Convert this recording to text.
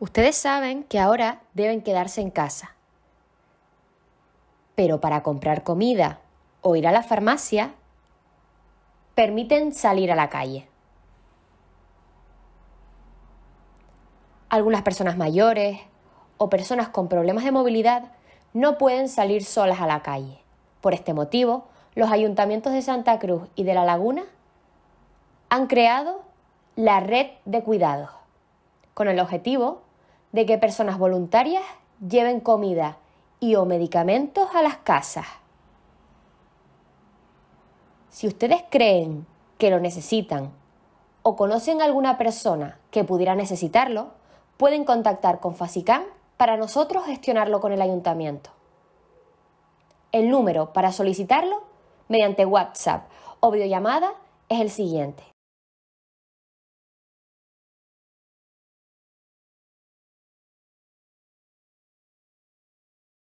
Ustedes saben que ahora deben quedarse en casa. Pero para comprar comida o ir a la farmacia, permiten salir a la calle. Algunas personas mayores o personas con problemas de movilidad no pueden salir solas a la calle. Por este motivo, los ayuntamientos de Santa Cruz y de La Laguna han creado la red de cuidados, con el objetivo de que personas voluntarias lleven comida y o medicamentos a las casas. Si ustedes creen que lo necesitan o conocen a alguna persona que pudiera necesitarlo, pueden contactar con Fasican para nosotros gestionarlo con el ayuntamiento. El número para solicitarlo mediante WhatsApp o videollamada es el siguiente.